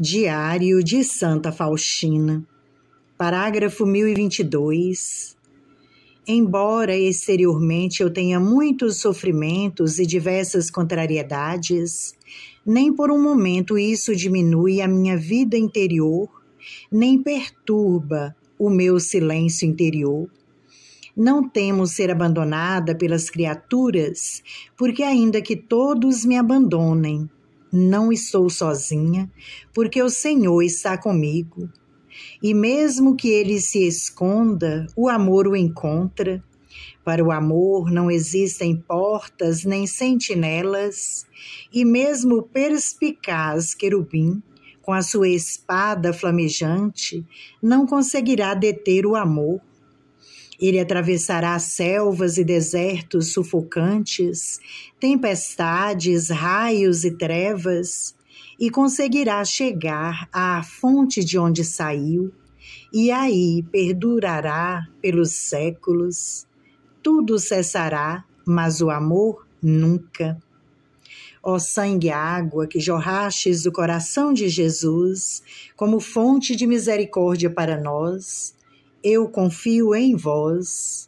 Diário de Santa Faustina, parágrafo 1022. Embora exteriormente eu tenha muitos sofrimentos e diversas contrariedades, nem por um momento isso diminui a minha vida interior, nem perturba o meu silêncio interior. Não temo ser abandonada pelas criaturas, porque ainda que todos me abandonem, não estou sozinha, porque o Senhor está comigo. E mesmo que ele se esconda, o amor o encontra. Para o amor não existem portas nem sentinelas, e mesmo o perspicaz querubim, com a sua espada flamejante, não conseguirá deter o amor. Ele atravessará selvas e desertos sufocantes, tempestades, raios e trevas, e conseguirá chegar à fonte de onde saiu, e aí perdurará pelos séculos. Tudo cessará, mas o amor nunca. Ó sangue e água que jorrastes do coração de Jesus, como fonte de misericórdia para nós, eu confio em vós.